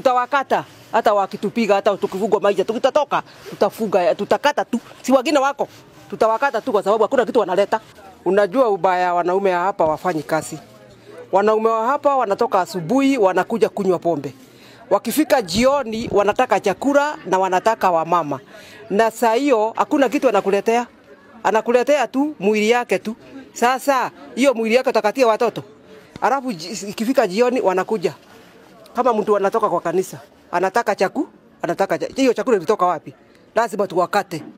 tutawakata hata wakitupiga, hata tukifugwa maisha, tukitatoka tutafuga tutakata tu, si wengine wako tutawakata tu, kwa sababu hakuna kitu wanaleta. Unajua ubaya wanaume hapa wafanyi kazi. Wanaume wa hapa wanatoka asubuhi, wanakuja kunywa pombe, wakifika jioni wanataka chakula na wanataka wamama, na saa hiyo hakuna kitu anakuletea, anakuletea tu mwili yake tu. Sasa hiyo mwili yake utakatia watoto, alafu ikifika jioni wanakuja kama mtu anatoka kwa kanisa anataka chaku anataka hiyo chakula ilitoka wapi? Lazima tuwakate.